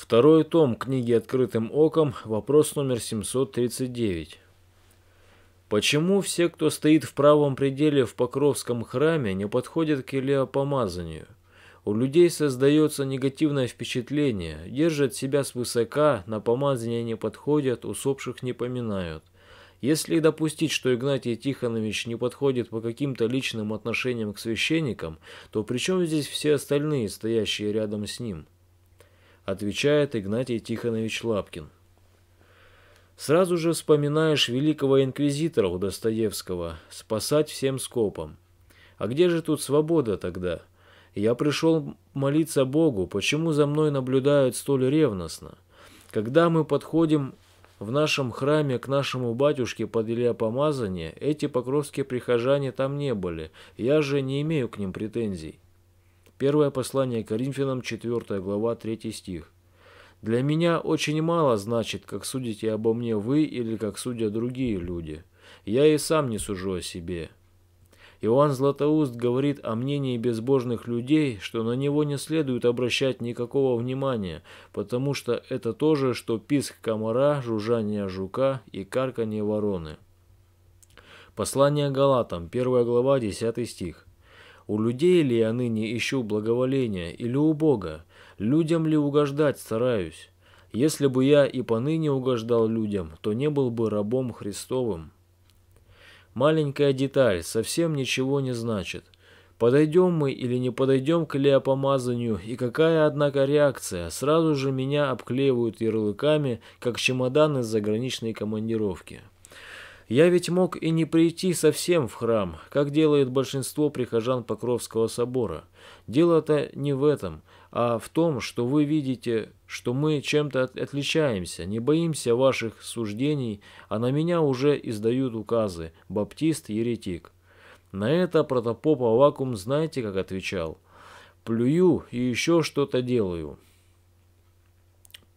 Второй том книги «Открытым оком», вопрос номер 739. Почему все, кто стоит в правом пределе в Покровском храме, не подходят к Илеопомазанию? У людей создается негативное впечатление, держат себя свысока, на помазание не подходят, усопших не поминают. Если допустить, что Игнатий Тихонович не подходит по каким-то личным отношениям к священникам, то при чем здесь все остальные, стоящие рядом с ним? отвечает Игнатий Тихонович Лапкин. Сразу же вспоминаешь великого инквизитора у Достоевского «Спасать всем скопом». А где же тут свобода тогда? Я пришел молиться Богу, почему за мной наблюдают столь ревностно? Когда мы подходим в нашем храме к нашему батюшке под Ильяпомазание, эти покровские прихожане там не были, я же не имею к ним претензий. Первое послание Коринфянам, 4 глава, 3 стих. «Для меня очень мало значит, как судите обо мне вы или как судят другие люди. Я и сам не сужу о себе». Иоанн Златоуст говорит о мнении безбожных людей, что на него не следует обращать никакого внимания, потому что это то же, что писк комара, жужжание жука и карканье вороны. Послание Галатам, 1 глава, 10 стих. У людей ли я ныне ищу благоволения или у Бога? Людям ли угождать стараюсь? Если бы я и поныне угождал людям, то не был бы рабом Христовым. Маленькая деталь совсем ничего не значит. Подойдем мы или не подойдем к леопомазанию, и какая, однако, реакция? Сразу же меня обклеивают ярлыками, как чемоданы с заграничной командировки. Я ведь мог и не прийти совсем в храм, как делает большинство прихожан Покровского собора. Дело-то не в этом, а в том, что вы видите, что мы чем-то от отличаемся, не боимся ваших суждений, а на меня уже издают указы «Баптист-еретик». На это протопоп Авакум знаете, как отвечал? «Плюю и еще что-то делаю».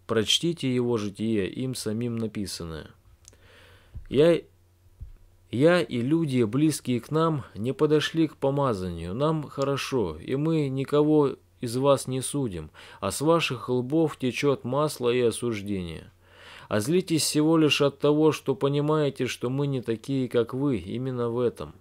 Прочтите его житие, им самим написанное. Я я и люди, близкие к нам, не подошли к помазанию. Нам хорошо, и мы никого из вас не судим, а с ваших лбов течет масло и осуждение. А злитесь всего лишь от того, что понимаете, что мы не такие, как вы, именно в этом».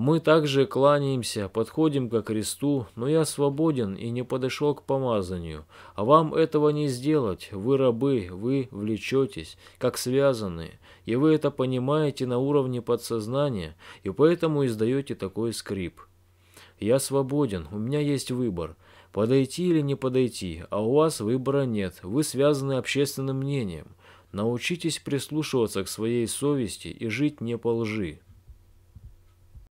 Мы также кланяемся, подходим ко кресту, но я свободен и не подошел к помазанию. А вам этого не сделать, вы рабы, вы влечетесь, как связанные, и вы это понимаете на уровне подсознания, и поэтому издаете такой скрип. Я свободен, у меня есть выбор, подойти или не подойти, а у вас выбора нет, вы связаны общественным мнением. Научитесь прислушиваться к своей совести и жить не по лжи.